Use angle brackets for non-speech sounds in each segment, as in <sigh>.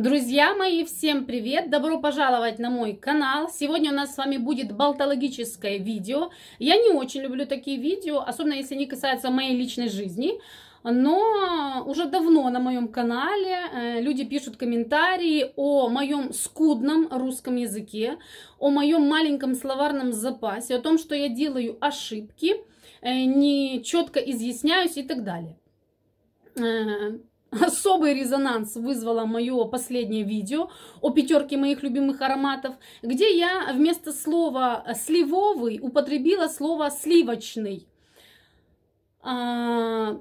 Друзья мои, всем привет! Добро пожаловать на мой канал. Сегодня у нас с вами будет болтологическое видео. Я не очень люблю такие видео, особенно если они касаются моей личной жизни. Но уже давно на моем канале э, люди пишут комментарии о моем скудном русском языке, о моем маленьком словарном запасе, о том, что я делаю ошибки, э, не четко изъясняюсь и так далее э, Особый резонанс вызвало мое последнее видео о пятерке моих любимых ароматов, где я вместо слова «сливовый» употребила слово «сливочный». А,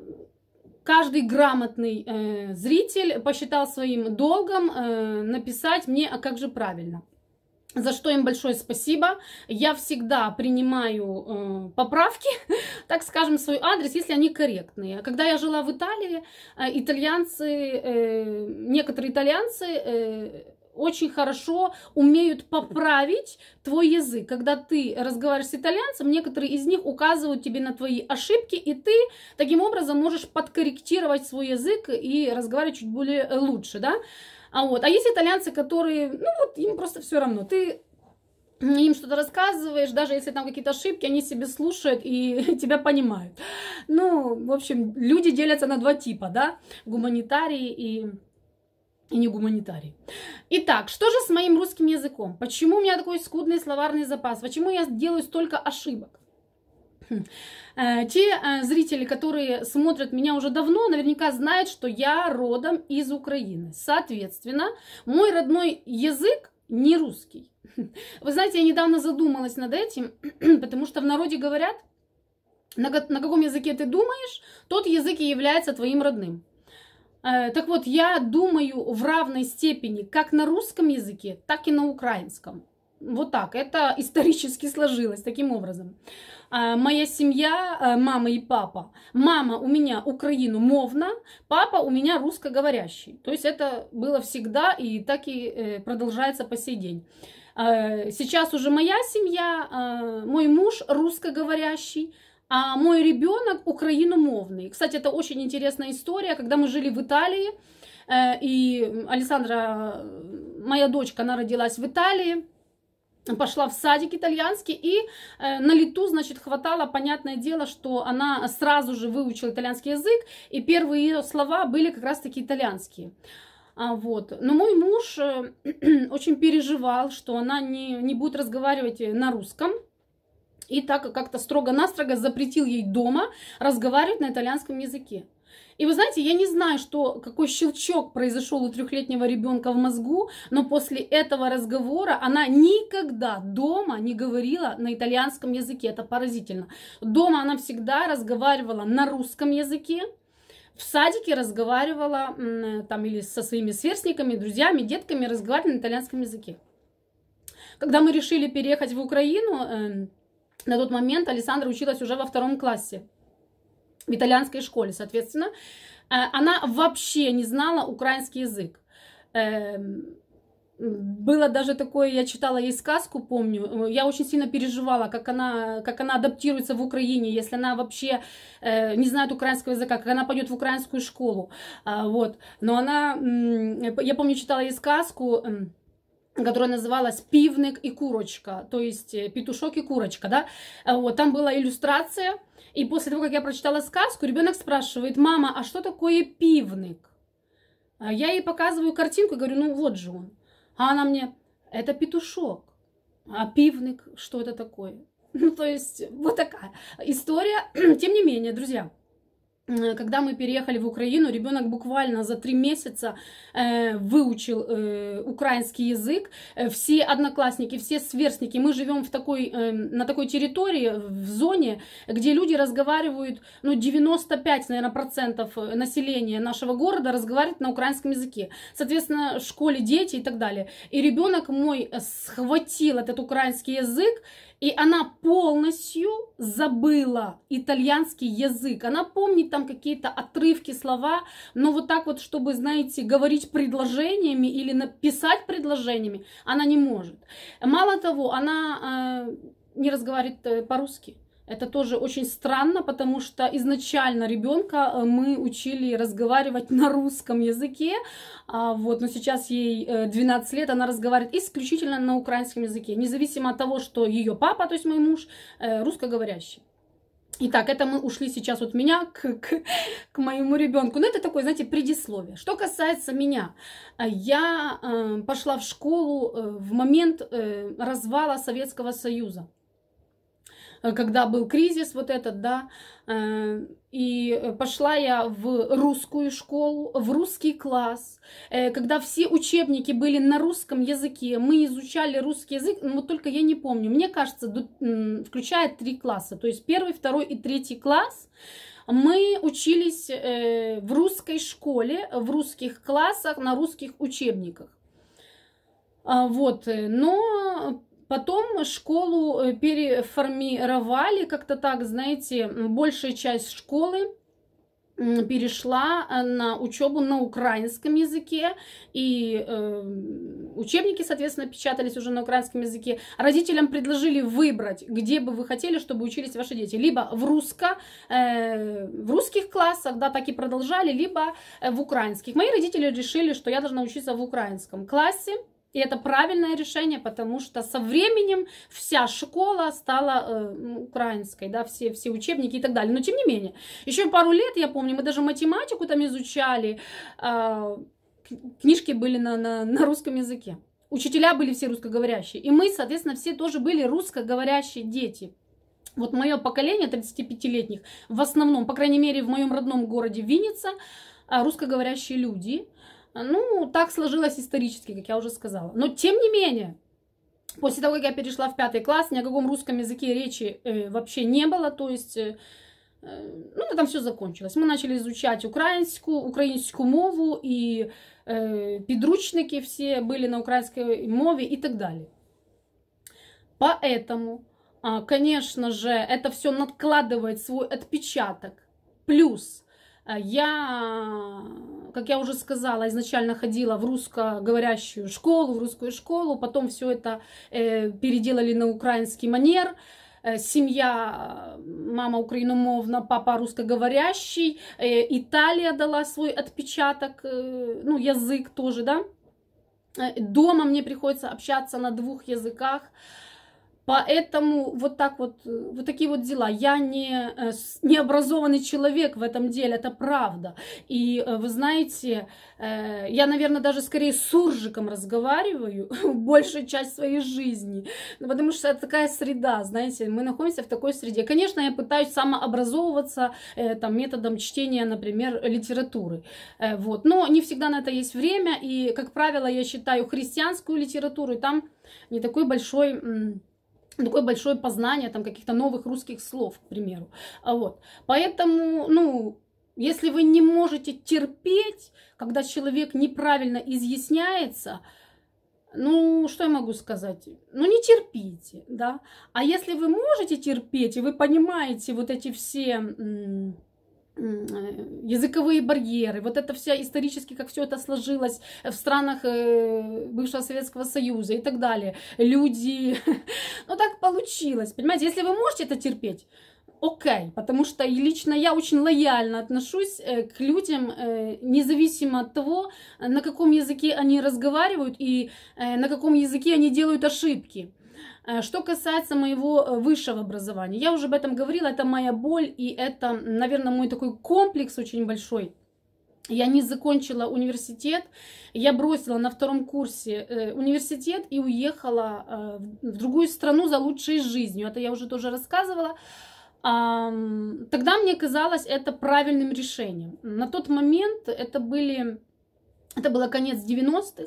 каждый грамотный э, зритель посчитал своим долгом э, написать мне, а как же правильно за что им большое спасибо. Я всегда принимаю э, поправки, <laughs> так скажем, свой адрес, если они корректные. Когда я жила в Италии, э, итальянцы, э, некоторые итальянцы э, очень хорошо умеют поправить твой язык. Когда ты разговариваешь с итальянцем, некоторые из них указывают тебе на твои ошибки, и ты таким образом можешь подкорректировать свой язык и разговаривать чуть более э, лучше, да? А, вот. а есть итальянцы, которые, ну вот им просто все равно. Ты им что-то рассказываешь, даже если там какие-то ошибки, они себе слушают и <laughs> тебя понимают. Ну, в общем, люди делятся на два типа, да, гуманитарии и и не гуманитарий. Итак, что же с моим русским языком? Почему у меня такой скудный словарный запас? Почему я делаю столько ошибок? Хм. Э, те э, зрители, которые смотрят меня уже давно, наверняка знают, что я родом из Украины. Соответственно, мой родной язык не русский. <laughs> Вы знаете, я недавно задумалась над этим, <clears throat> потому что в народе говорят, на, на каком языке ты думаешь, тот язык и является твоим родным. Э, так вот, я думаю в равной степени как на русском языке, так и на украинском. Вот так, это исторически сложилось таким образом. А, моя семья, а, мама и папа. Мама у меня Украину мовна, папа у меня русскоговорящий. То есть это было всегда и так и э, продолжается по сей день. А, сейчас уже моя семья, мой муж русскоговорящий, а мой ребенок украину мовный. Кстати, это очень интересная история. Когда мы жили в Италии, э, и Александра, э, моя дочка, она родилась в Италии, пошла в садик итальянский и э, на лету, значит, хватало, понятное дело, что она сразу же выучила итальянский язык, и первые ее слова были как раз-таки итальянские. А, вот. Но мой муж э, <clears throat> очень переживал, что она не, не будет разговаривать на русском, и так как-то строго-настрого запретил ей дома разговаривать на итальянском языке. И вы знаете, я не знаю, что, какой щелчок произошел у трехлетнего ребенка в мозгу, но после этого разговора она никогда дома не говорила на итальянском языке. Это поразительно. Дома она всегда разговаривала на русском языке, в садике разговаривала там или со своими сверстниками, друзьями, детками, разговаривала на итальянском языке. Когда мы решили переехать в Украину, эм, на тот момент Александра училась уже во втором классе в итальянской школе, соответственно. Э, она вообще не знала украинский язык. Эм, было даже такое, я читала ей сказку, помню, я очень сильно переживала, как она, как она адаптируется в Украине, если она вообще э, не знает украинского языка, как она пойдет в украинскую школу, э, вот. Но она, я помню, читала ей сказку, э, которая называлась «Пивник и курочка», то есть э, «Петушок и курочка», да, э, вот, там была иллюстрация, и после того, как я прочитала сказку, ребенок спрашивает, «Мама, а что такое пивник?» а Я ей показываю картинку и говорю, ну вот же он. А она мне, это петушок. А пивник, что это такое? <laughs> Ну, то есть, вот такая история. <clears throat> Тем не менее, друзья, Э, когда мы переехали в Украину, ребенок буквально за три месяца э, выучил э, украинский язык. Э, все одноклассники, все сверстники. Мы живем в такой, э, на такой территории, в зоне, где люди разговаривают, ну, 95, наверное, процентов э, населения нашего города разговаривает на украинском языке. Соответственно, в школе дети и так далее. И ребенок мой схватил этот украинский язык, и она полностью забыла итальянский язык. Она помнит там какие-то отрывки, слова, но вот так вот, чтобы, знаете, говорить предложениями или написать предложениями, она не может. Мало того, она э, не разговаривает э, по-русски. Это тоже очень странно, потому что изначально ребенка э, мы учили разговаривать на русском языке, а, вот, но сейчас ей 12 э, лет, она разговаривает исключительно на украинском языке, независимо от того, что ее папа, то есть мой муж, э, русскоговорящий. Итак, это мы ушли сейчас от меня к, к, к моему ребенку. Но ну, это такое, знаете, предисловие. Что касается меня, я э, пошла в школу э, в момент э, развала Советского Союза. Э, когда был кризис вот этот, да, э, и пошла я в русскую школу, в русский класс, э, когда все учебники были на русском языке, мы изучали русский язык, но ну, вот только я не помню, мне кажется, включает три класса, то есть первый, второй и третий класс, мы учились в русской школе, в русских классах, на русских учебниках. А, вот, но Потом школу э, переформировали как-то так, знаете, большая часть школы перешла э, на учебу на украинском языке, и э, учебники, соответственно, печатались уже на украинском языке. Родителям предложили выбрать, где бы вы хотели, чтобы учились ваши дети. Либо в русско, э, в русских классах, да, так и продолжали, либо э, в украинских. Мои родители решили, что я должна учиться в украинском классе, и это правильное решение, потому что со временем вся школа стала э, ну, украинской, да, все, все учебники и так далее. Но тем не менее, еще пару лет, я помню, мы даже математику там изучали, э, книжки были на, на, на русском языке. Учителя были все русскоговорящие. И мы, соответственно, все тоже были русскоговорящие дети. Вот мое поколение 35-летних, в основном, по крайней мере, в моем родном городе Винница, а, русскоговорящие люди – ну, так сложилось исторически, как я уже сказала. Но тем не менее, после того, как я перешла в пятый класс, ни о каком русском языке речи э, вообще не было. То есть, э, э ну, на этом все закончилось. Мы начали изучать украинскую, украинскую мову, и э, подручники все были на украинской мове и так далее. Поэтому, а, конечно же, это все накладывает свой отпечаток. Плюс – а я, как я уже сказала, изначально ходила в русскоговорящую школу, в русскую школу, потом все это э, переделали на украинский манер. Э, семья, мама украиномовна, папа русскоговорящий, э, Италия дала свой отпечаток, э, ну, язык тоже, да. Э, дома мне приходится общаться на двух языках. Поэтому вот так вот, э, вот такие вот дела. Я не, э, не образованный человек в этом деле, это правда. И э, вы знаете, я, наверное, даже скорее с суржиком разговариваю <laughs> большую часть своей жизни, ну, потому что это такая среда, знаете, мы находимся в такой среде. Конечно, я пытаюсь самообразовываться там методом чтения, например, литературы, вот. Но не всегда на это есть время, и, как правило, я считаю христианскую литературу, и там не такой большой такое большое познание там каких-то новых русских слов, к примеру. А вот. Поэтому, ну, если вы не можете терпеть, когда человек неправильно изъясняется, ну, что я могу сказать? Ну, не терпите, да. А если вы можете терпеть, и вы понимаете вот эти все Э, языковые барьеры, вот это вся исторически, как все это сложилось в странах э, бывшего Советского Союза и так далее. Люди, <laughs> ну так получилось, понимаете, если вы можете это терпеть, окей, потому что лично я очень лояльно отношусь э, к людям, независимо от того, на каком языке они разговаривают и на каком языке они делают ошибки. Э, что касается моего э, высшего образования, я уже об этом говорила, это моя боль, и это, наверное, мой такой комплекс очень большой. Я не закончила университет, я бросила на втором курсе э, университет и уехала в другую страну за лучшей жизнью. Это я уже тоже рассказывала. Тогда мне казалось это правильным решением. На тот момент это были, это было конец 90-х,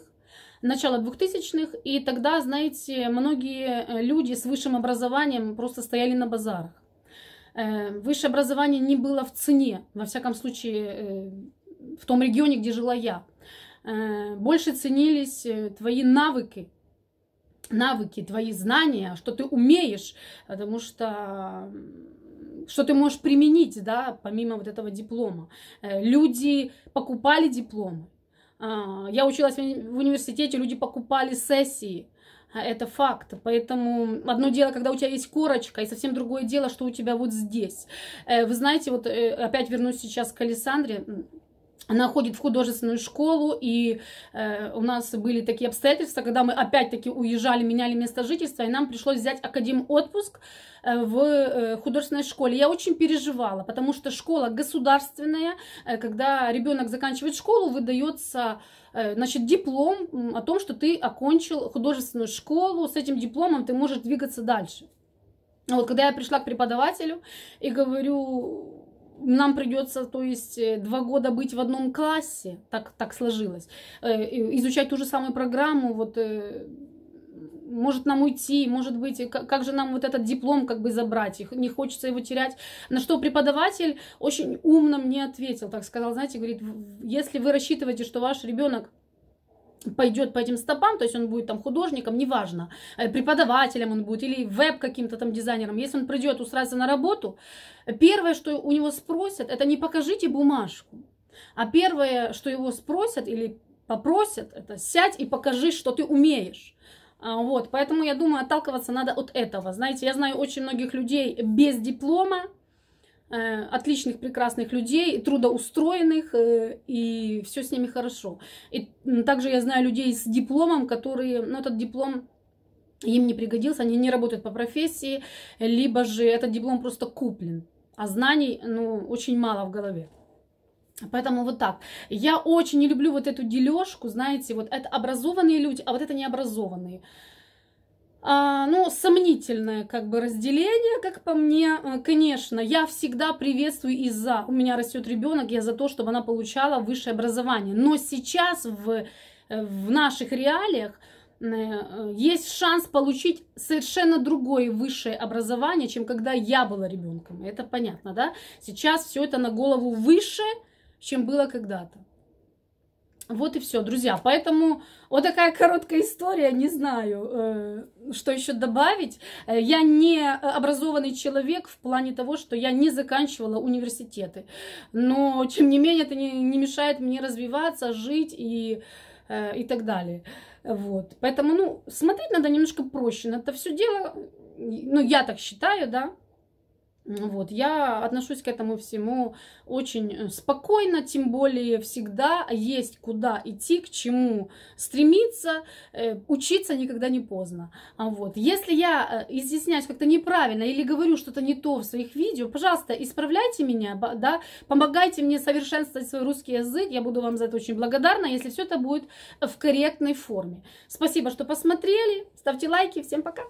начала 2000-х, и тогда, знаете, многие э, люди с высшим образованием просто стояли на базарах. Э, высшее образование не было в цене, во всяком случае, э, в том регионе, где жила я. Больше ценились твои навыки, навыки, твои знания, что ты умеешь, потому что что ты можешь применить, да, помимо вот этого диплома. Люди покупали дипломы, а, я училась в университете, люди покупали сессии. А, это факт. Поэтому одно дело, когда у тебя есть корочка, и совсем другое дело, что у тебя вот здесь. Э, вы знаете, вот э, опять вернусь сейчас к Александре. Она ходит в художественную школу, и э, у нас были такие обстоятельства, когда мы опять-таки уезжали, меняли место жительства, и нам пришлось взять академ отпуск э, в э, художественной школе. Я очень переживала, потому что школа государственная, э, когда ребенок заканчивает школу, выдается значит, диплом о том, что ты окончил художественную школу, с этим дипломом ты можешь двигаться дальше. Вот когда я пришла к преподавателю и говорю, нам придется, то есть, э, два года быть в одном классе, так, так сложилось, э, изучать ту же самую программу, вот, э, может нам уйти, может быть, как, как же нам вот этот диплом как бы забрать, их не хочется его терять. На что преподаватель очень умно мне ответил, так сказал, знаете, говорит, если вы рассчитываете, что ваш ребенок пойдет по этим стопам, то есть он будет там художником, неважно, э, преподавателем он будет или веб каким-то там дизайнером, если он придет устраиваться на работу, первое, что у него спросят, это не покажите бумажку, а первое, что его спросят или попросят, это сядь и покажи, что ты умеешь. А, вот, поэтому я думаю, отталкиваться надо от этого. Знаете, я знаю очень многих людей без диплома, Э, отличных, прекрасных людей, трудоустроенных, э, и все с ними хорошо. И также я знаю людей с дипломом, которые, ну, этот диплом им не пригодился, они не работают по профессии, либо же этот диплом просто куплен, а знаний, ну, очень мало в голове. Поэтому вот так. Я очень не люблю вот эту дележку, знаете, вот это образованные люди, а вот это необразованные. образованные а, ну, сомнительное как бы разделение, как по мне. А, конечно, я всегда приветствую из за. У меня растет ребенок, я за то, чтобы она получала высшее образование. Но сейчас в, в наших реалиях э, есть шанс получить совершенно другое высшее образование, чем когда я была ребенком. Это понятно, да? Сейчас все это на голову выше, чем было когда-то. Вот и все, друзья. Поэтому вот такая короткая история. Не знаю, э, что еще добавить. Э, я не образованный человек в плане того, что я не заканчивала университеты. Но, тем не менее, это не, не мешает мне развиваться, жить и, э, и так далее. Вот. Поэтому, ну, смотреть надо немножко проще это все дело. Ну, я так считаю, да. Ну вот, я отношусь к этому всему очень э, спокойно, тем более всегда есть куда идти, к чему стремиться, э, учиться никогда не поздно. А вот, если я э, изъясняюсь как-то неправильно или говорю что-то не то в своих видео, пожалуйста, исправляйте меня, да, помогайте мне совершенствовать свой русский язык, я буду вам за это очень благодарна, если все это будет в корректной форме. Спасибо, что посмотрели, ставьте лайки, всем пока!